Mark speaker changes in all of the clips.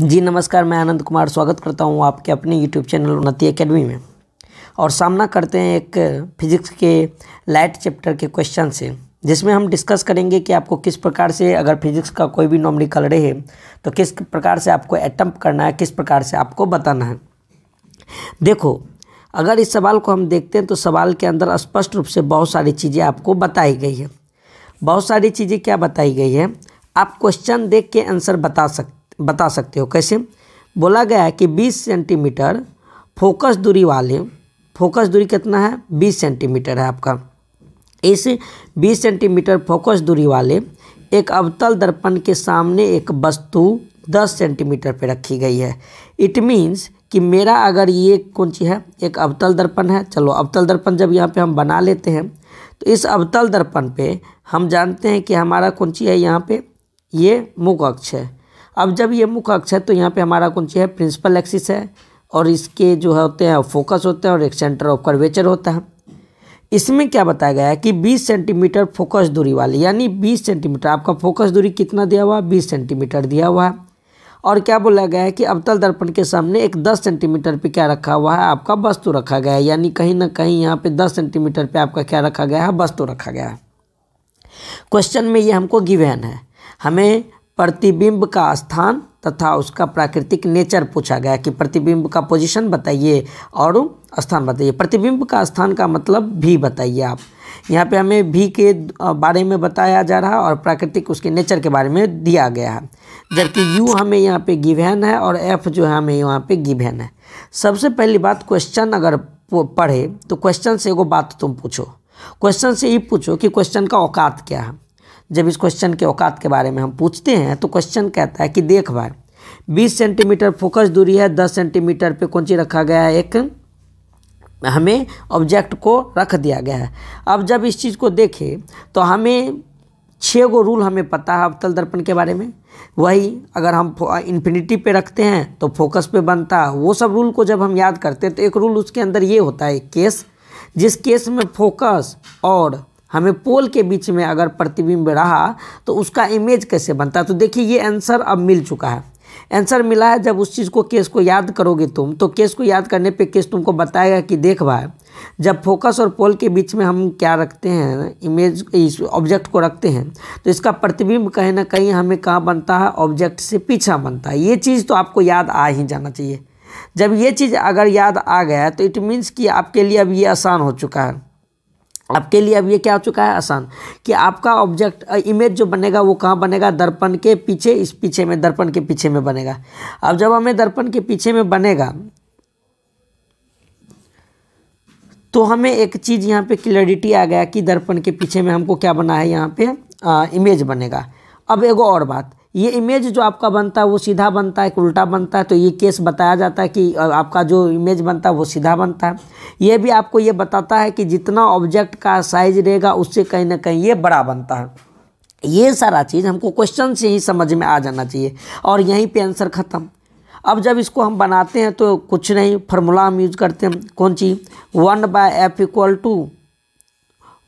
Speaker 1: जी नमस्कार मैं आनंद कुमार स्वागत करता हूँ आपके अपने यूट्यूब चैनल उन्नति एकेडमी में और सामना करते हैं एक फिजिक्स के लाइट चैप्टर के क्वेश्चन से जिसमें हम डिस्कस करेंगे कि आपको किस प्रकार से अगर फिजिक्स का कोई भी नॉमिकल रहे तो किस प्रकार से आपको अटम्प करना है किस प्रकार से आपको बताना है देखो अगर इस सवाल को हम देखते हैं तो सवाल के अंदर स्पष्ट रूप से बहुत सारी चीज़ें आपको बताई गई है बहुत सारी चीज़ें क्या बताई गई है आप क्वेश्चन देख के आंसर बता सकते बता सकते हो कैसे बोला गया है कि 20 सेंटीमीटर फोकस दूरी वाले फोकस दूरी कितना है 20 सेंटीमीटर है आपका इस 20 सेंटीमीटर फोकस दूरी वाले एक अवतल दर्पण के सामने एक वस्तु 10 सेंटीमीटर पर रखी गई है इट मीन्स कि मेरा अगर ये कौन चीज़ है एक अवतल दर्पण है चलो अवतल दर्पण जब यहाँ पे हम बना लेते हैं तो इस अवतल दर्पण पे हम जानते हैं कि हमारा कौन चीज़ है यहाँ पे ये मुख अक्ष है अब जब ये मुख्य अक्ष है तो यहाँ पे हमारा कौन सी है प्रिंसिपल एक्सिस है और इसके जो होते हैं फोकस होते हैं और एक सेंटर ऑफ कर्वेचर होता है इसमें क्या बताया गया है कि 20 सेंटीमीटर फोकस दूरी वाली यानी 20 सेंटीमीटर आपका फोकस दूरी कितना दिया हुआ है 20 सेंटीमीटर दिया हुआ है और क्या बोला गया है कि अवतल दर्पण के सामने एक 10 सेंटीमीटर पे क्या रखा हुआ है आपका वस्तु रखा गया है यानी कहीं ना कहीं यहाँ पे 10 सेंटीमीटर पे आपका क्या रखा गया है वस्तु रखा गया है क्वेश्चन में ये हमको गिवेन है हमें प्रतिबिंब का स्थान तथा उसका प्राकृतिक नेचर पूछा गया कि प्रतिबिंब का पोजीशन बताइए और स्थान बताइए प्रतिबिंब का स्थान का मतलब भी बताइए आप यहाँ पे हमें भी के बारे में बताया जा रहा है और प्राकृतिक उसके नेचर के बारे में दिया गया है जबकि यू हमें यहाँ पे गिवेन है और एफ जो है हमें यहाँ पे गिवेन है सबसे पहली बात क्वेश्चन अगर पढ़े तो क्वेश्चन से एगो बात तुम पूछो क्वेश्चन से ये पूछो कि क्वेश्चन का औकात क्या है जब इस क्वेश्चन के औकात के बारे में हम पूछते हैं तो क्वेश्चन कहता है कि देख भाई बीस सेंटीमीटर फोकस दूरी है दस सेंटीमीटर पर कौन सी रखा गया है एक हमें ऑब्जेक्ट को रख दिया गया है अब जब इस चीज़ को देखें तो हमें छः गो रूल हमें पता है अवतल दर्पण के बारे में वही अगर हम इन्फिनिटी पे रखते हैं तो फोकस पे बनता है वो सब रूल को जब हम याद करते हैं तो एक रूल उसके अंदर ये होता है केस जिस केस में फोकस और हमें पोल के बीच में अगर प्रतिबिंब रहा तो उसका इमेज कैसे बनता है तो देखिए ये आंसर अब मिल चुका है आंसर मिला है जब उस चीज़ को केस को याद करोगे तुम तो केस को याद करने पे केस तुमको बताएगा कि देख भाई जब फोकस और पोल के बीच में हम क्या रखते हैं इमेज इस ऑब्जेक्ट को रखते हैं तो इसका प्रतिबिंब कहीं ना कहीं हमें कहाँ बनता है ऑब्जेक्ट से पीछा बनता है ये चीज़ तो आपको याद आ ही जाना चाहिए जब ये चीज़ अगर याद आ गया तो इट मीन्स कि आपके लिए अब ये आसान हो चुका है आपके लिए अब ये क्या हो चुका है आसान कि आपका ऑब्जेक्ट इमेज जो बनेगा वो कहाँ बनेगा दर्पण के पीछे इस पीछे में दर्पण के पीछे में बनेगा अब जब हमें दर्पण के पीछे में बनेगा तो हमें एक चीज़ यहाँ पे क्लियरिटी आ गया कि दर्पण के पीछे में हमको क्या बना है यहाँ पे आ, इमेज बनेगा अब एगो और बात ये इमेज जो आपका बनता है वो सीधा बनता है कि उल्टा बनता है तो ये केस बताया जाता है कि आपका जो इमेज बनता है वो सीधा बनता है ये भी आपको ये बताता है कि जितना ऑब्जेक्ट का साइज रहेगा उससे कहीं ना कहीं ये बड़ा बनता है ये सारा चीज़ हमको क्वेश्चन से ही समझ में आ जाना चाहिए और यहीं पर आंसर ख़त्म अब जब इसको हम बनाते हैं तो कुछ नहीं फार्मूला हम यूज करते हैं कौन चीज़ one by F equal to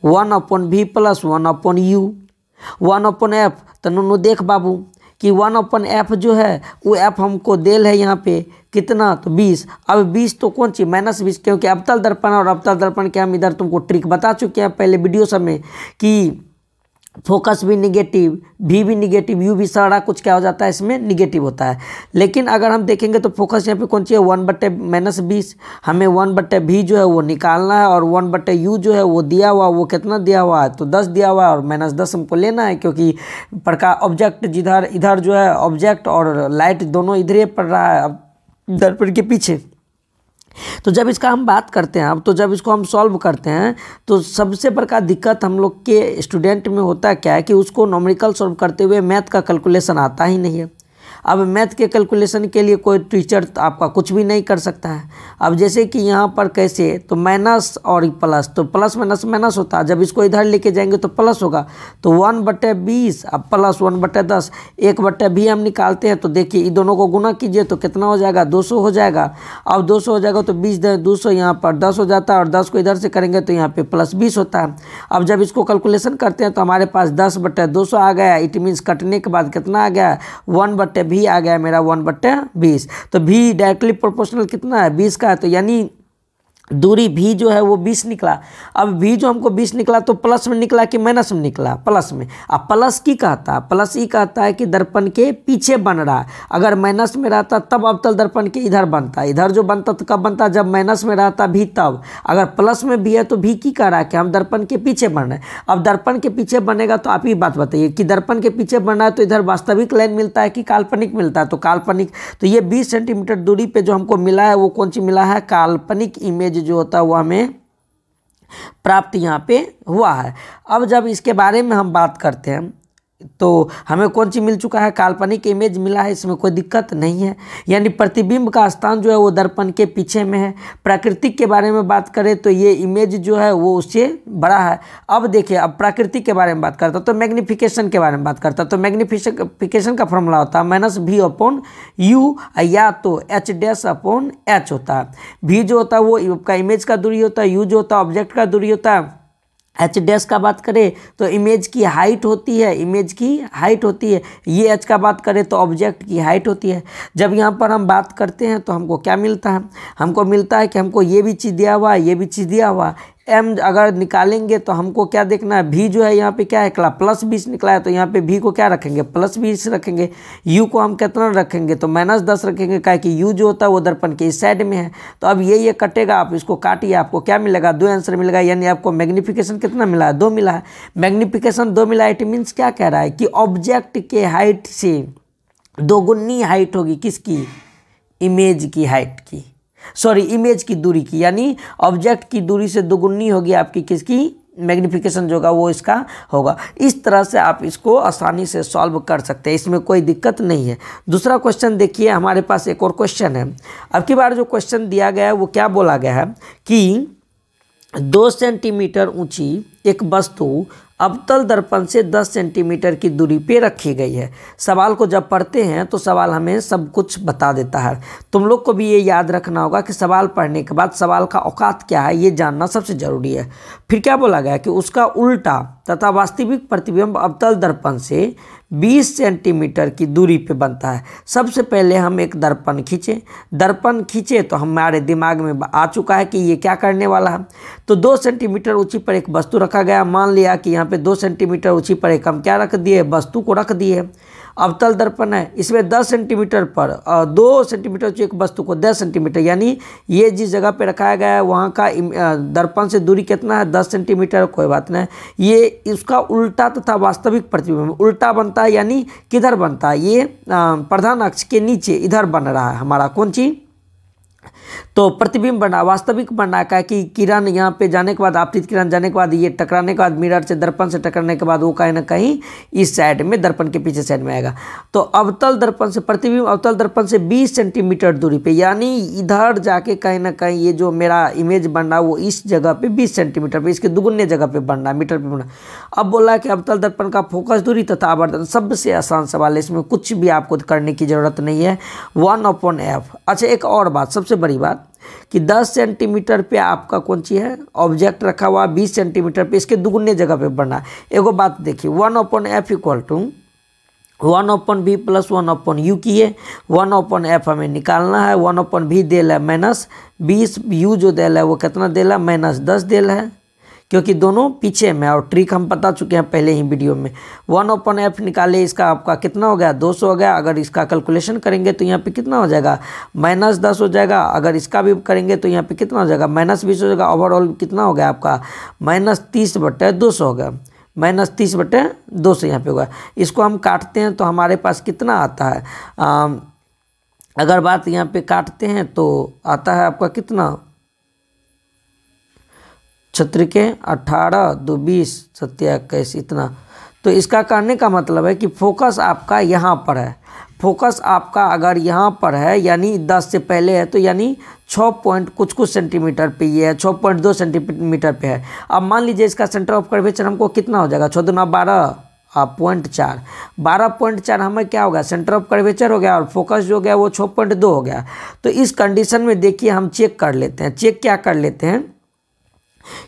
Speaker 1: one upon V plus one upon U one upon F तो नुनू देख बाबू कि वन अपन एफ जो है वो एफ हमको देल है यहाँ पे कितना तो बीस अब बीस तो कौन चीज़ माइनस बीस क्योंकि अवतल दर्पण और अवतल दर्पण के हम इधर तुमको ट्रिक बता चुके हैं पहले वीडियो सब में कि फोकस भी निगेटिव भी भी निगेटिव यू भी सारा कुछ क्या हो जाता है इसमें निगेटिव होता है लेकिन अगर हम देखेंगे तो फोकस यहाँ पे कौन चाहिए वन बट्टे माइनस बीस हमें वन बट्टे भी जो है वो निकालना है और वन बट्टे यू जो है वो दिया हुआ वो कितना दिया हुआ है तो दस दिया हुआ है और माइनस दस हमको लेना है क्योंकि प्रकार ऑब्जेक्ट जिधर इधर जो है ऑब्जेक्ट और लाइट दोनों इधर ही पड़ रहा है दर्पण के पीछे तो जब इसका हम बात करते हैं अब तो जब इसको हम सॉल्व करते हैं तो सबसे बड़का दिक्कत हम लोग के स्टूडेंट में होता क्या है कि उसको नॉमिकल सॉल्व करते हुए मैथ का कैलकुलेशन आता ही नहीं है अब मैथ के कैलकुलेशन के लिए कोई टीचर तो आपका कुछ भी नहीं कर सकता है अब जैसे कि यहाँ पर कैसे तो माइनस और प्लस तो प्लस माइनस माइनस होता है जब इसको इधर लेके जाएंगे तो प्लस होगा तो वन बटे बीस अब प्लस वन बटे दस एक बटे भी हम निकालते हैं तो देखिए इन दोनों को गुना कीजिए तो कितना हो जाएगा दो सौ हो जाएगा अब दो सौ हो जाएगा तो बीस दो सौ यहाँ पर दस हो जाता है और दस को इधर से करेंगे तो यहाँ पर प्लस बीस होता है अब जब इसको कैलकुलेशन करते हैं तो हमारे पास दस बटे दो सौ आ गया इट मीन्स कटने के बाद कितना आ गया वन बटे भी आ गया मेरा वन बट्टे बीस तो भी डायरेक्टली प्रोपोर्शनल कितना है बीस का है तो यानी दूरी भी जो है वो बीस निकला अब भी जो हमको बीस निकला तो प्लस में निकला कि माइनस में निकला प्लस में अब प्लस की कहता है प्लस ही कहता है कि दर्पण के पीछे बन रहा है अगर माइनस में रहता तब अवतल दर्पण के इधर बनता इधर जो बनता तो कब बनता जब माइनस में रहता भी तब अगर प्लस में भी है तो भी की कह रहा है कि हम दर्पण के पीछे बन रहे हैं अब दर्पण के पीछे बनेगा तो आप ही बात बताइए कि दर्पण के पीछे बन रहा है तो इधर वास्तविक लाइन मिलता है कि काल्पनिक मिलता है तो काल्पनिक तो ये बीस सेंटीमीटर दूरी पर जो हमको मिला है वो कौन सी मिला है काल्पनिक इमेज मैसेज जो होता है वो हमें प्राप्त यहाँ पे हुआ है अब जब इसके बारे में हम बात करते हैं तो हमें कौन चीज़ मिल चुका है काल्पनिक इमेज मिला है इसमें कोई दिक्कत नहीं है यानी प्रतिबिंब का स्थान जो है वो दर्पण के पीछे में है प्राकृतिक के बारे में बात करें तो ये इमेज जो है वो उससे बड़ा है अब देखिए अब प्राकृतिक के बारे में बात करता तो मैग्निफिकेशन के बारे में बात करता तो मैग्निफिकेशन का फॉर्मूला होता है माइनस वी अपॉन यू या तो एच डैश अपॉन एच होता है वी जो होता है वो आपका इमेज का दूरी होता है यू जो होता है ऑब्जेक्ट का दूरी होता है एच डैश का बात करें तो इमेज की हाइट होती है इमेज की हाइट होती है ये एच का बात करें तो ऑब्जेक्ट की हाइट होती है जब यहाँ पर हम बात करते हैं तो हमको क्या मिलता है हमको मिलता है कि हमको ये भी चीज़ दिया हुआ है ये भी चीज़ दिया हुआ एम अगर निकालेंगे तो हमको क्या देखना है भी जो है यहाँ पे क्या निकला प्लस बीस निकला है तो यहाँ पे भी को क्या रखेंगे प्लस बीस रखेंगे यू को हम कितना रखेंगे तो माइनस दस रखेंगे क्या कि यू जो होता है वो दर्पण के इस साइड में है तो अब ये ये कटेगा आप इसको काटिए आपको क्या मिलेगा दो आंसर मिलेगा यानी आपको मैग्निफिकेशन कितना मिला है दो मिला है मैग्निफिकेशन दो मिला है इट मीन्स क्या कह रहा है कि ऑब्जेक्ट के हाइट से दोगुनी हाइट होगी किसकी इमेज की हाइट की सॉरी इमेज की दूरी की यानी ऑब्जेक्ट की दूरी से दोगुनी होगी आपकी किसकी मैग्निफिकेशन जो होगा वो इसका होगा इस तरह से आप इसको आसानी से सॉल्व कर सकते हैं इसमें कोई दिक्कत नहीं है दूसरा क्वेश्चन देखिए हमारे पास एक और क्वेश्चन है अब की बार जो क्वेश्चन दिया गया है वो क्या बोला गया है कि दो सेंटीमीटर ऊंची एक वस्तु अवतल दर्पण से 10 सेंटीमीटर की दूरी पे रखी गई है सवाल को जब पढ़ते हैं तो सवाल हमें सब कुछ बता देता है तुम लोग को भी ये याद रखना होगा कि सवाल पढ़ने के बाद सवाल का औकात क्या है ये जानना सबसे ज़रूरी है फिर क्या बोला गया कि उसका उल्टा तथा वास्तविक प्रतिबिंब अवतल दर्पण से 20 सेंटीमीटर की दूरी पर बनता है सबसे पहले हम एक दर्पण खींचे दर्पण खींचे तो हमारे दिमाग में आ चुका है कि ये क्या करने वाला है तो दो सेंटीमीटर ऊंची पर एक वस्तु रखा गया मान लिया कि यहाँ पे दो सेंटीमीटर ऊंची पर एक हम क्या रख दिए वस्तु को रख दिए अवतल दर्पण है इसमें दस सेंटीमीटर पर दो सेंटीमीटर जो एक वस्तु को दस सेंटीमीटर यानी ये जिस जगह पे रखाया गया है वहाँ का दर्पण से दूरी कितना है दस सेंटीमीटर कोई बात नहीं ये इसका उल्टा तथा वास्तविक प्रतिबिंब उल्टा बनता है यानी किधर बनता है ये प्रधान अक्ष के नीचे इधर बन रहा है हमारा कौन चीज़ तो प्रतिबिंब बना वास्तविक बना का कि किरण यहाँ पे जाने के बाद आपतित किरण जाने के बाद ये टकराने के बाद मिरर से दर्पण से टकराने के बाद वो कहीं ना कहीं इस साइड में दर्पण के पीछे साइड में आएगा तो अवतल दर्पण से प्रतिबिंब अवतल दर्पण से 20 सेंटीमीटर दूरी पे यानी इधर जाके कहीं ना कहीं ये जो मेरा इमेज बन रहा वो इस जगह पर बीस सेंटीमीटर पर इसके दुगुने जगह पर बन रहा मीटर पर बन अब बोला कि अवतल दर्पण का फोकस दूरी तथा आवर्धन सबसे आसान सवाल है इसमें कुछ भी आपको करने की ज़रूरत नहीं है वन अपॉन एफ अच्छा एक और बात सबसे सबसे बड़ी बात कि 10 सेंटीमीटर पे आपका कौन चीज़ है ऑब्जेक्ट रखा हुआ 20 सेंटीमीटर पे इसके दुगुने जगह पे बढ़ना एगो बात देखिए one upon F equal to one upon B plus one upon U किए वन ओपन एफ हमें निकालना है वन ओपन वी दे है माइनस बीस यू जो दे है वो कितना दे ला माइनस दस दे है क्योंकि दोनों पीछे में और ट्रिक हम बता चुके हैं पहले ही वीडियो में वन ओपन एफ निकाले इसका आपका कितना हो गया दो सौ हो गया अगर इसका कैलकुलेशन करेंगे तो यहाँ पे कितना हो जाएगा माइनस दस हो जाएगा अगर इसका भी करेंगे तो यहाँ पे कितना हो जाएगा माइनस बीस हो जाएगा ओवरऑल कितना हो गया आपका माइनस तीस बटे दो सौ हो गया माइनस तीस बटे दो सौ यहाँ पे होगा इसको हम काटते हैं तो हमारे पास कितना आता है अगर बात यहाँ पे काटते हैं तो आता है आपका कितना छत्र के अठारह दो बीस सत्या इक्कीस इतना तो इसका कहने का मतलब है कि फोकस आपका यहाँ पर है फोकस आपका अगर यहाँ पर है यानी दस से पहले है तो यानी छः पॉइंट कुछ कुछ सेंटीमीटर पे ये है छः पॉइंट दो सेंटीमीटर पे है अब मान लीजिए इसका सेंटर ऑफ कर्वेचर हमको कितना हो जाएगा छः दुना बारह पॉइंट चार बारह पॉइंट चार हमें क्या होगा सेंटर ऑफ कर्वेचर हो गया और फोकस जो हो गया वो छः पॉइंट दो हो गया तो इस कंडीशन में देखिए हम चेक कर लेते हैं चेक क्या कर लेते हैं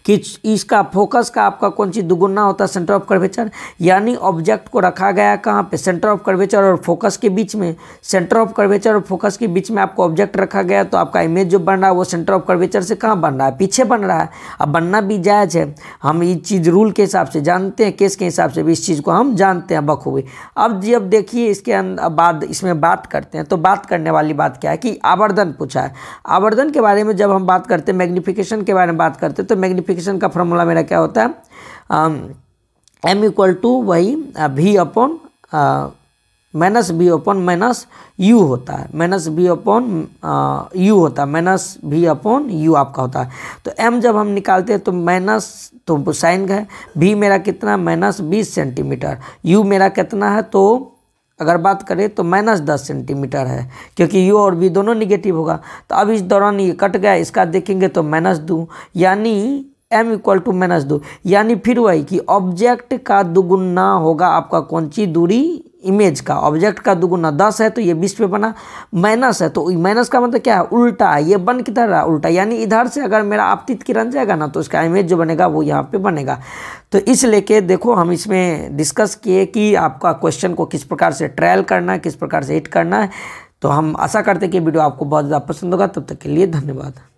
Speaker 1: कि इसका फोकस का आपका कौन चीज़ दुगुना होता है सेंटर ऑफ कर्वेचर यानी ऑब्जेक्ट को रखा गया कहाँ पे सेंटर ऑफ कर्वेचर और फोकस के बीच में सेंटर ऑफ कर्वेचर और फोकस के बीच में आपको ऑब्जेक्ट रखा गया तो आपका इमेज जो बन रहा है वो सेंटर ऑफ कर्वेचर से कहाँ बन रहा है पीछे बन रहा है अब बनना भी जायज़ है हम इस चीज़ रूल के हिसाब से जानते हैं केस के हिसाब से भी इस चीज़ को हम जानते हैं बखूबी अब जब देखिए इसके बाद इसमें बात करते हैं तो बात करने वाली बात क्या है कि आवर्धन पूछा है आवर्धन के बारे में जब हम बात करते हैं मैग्निफिकेशन के बारे में बात करते हैं तो मैग्नीफिकेशन का फॉर्मूला मेरा क्या होता है एम इक्वल टू वही भी upon minus B upon minus U होता है माइनस बी अपॉन यू होता है माइनस बी अपॉन यू आपका होता है तो एम जब हम निकालते हैं तो माइनस तो साइन है भी मेरा कितना माइनस बीस सेंटीमीटर यू मेरा कितना है तो अगर बात करें तो माइनस दस सेंटीमीटर है क्योंकि यू और बी दोनों निगेटिव होगा तो अब इस दौरान ये कट गया इसका देखेंगे तो माइनस दो यानी एम इक्वल टू माइनस दो यानी फिर वही कि ऑब्जेक्ट का दुगुना होगा आपका कौन सी दूरी इमेज का ऑब्जेक्ट का दुगुना दस है तो ये बीस पे बना माइनस है तो माइनस का मतलब क्या है उल्टा है ये बन किधर रहा उल्टा यानी इधर से अगर मेरा आपतित किरण जाएगा ना तो इसका इमेज जो बनेगा वो यहाँ पे बनेगा तो इस लेके देखो हम इसमें डिस्कस किए कि आपका क्वेश्चन को किस प्रकार से ट्रायल करना है किस प्रकार से हिट करना है तो हम आशा करते हैं कि वीडियो आपको बहुत ज़्यादा पसंद होगा तब तक के लिए धन्यवाद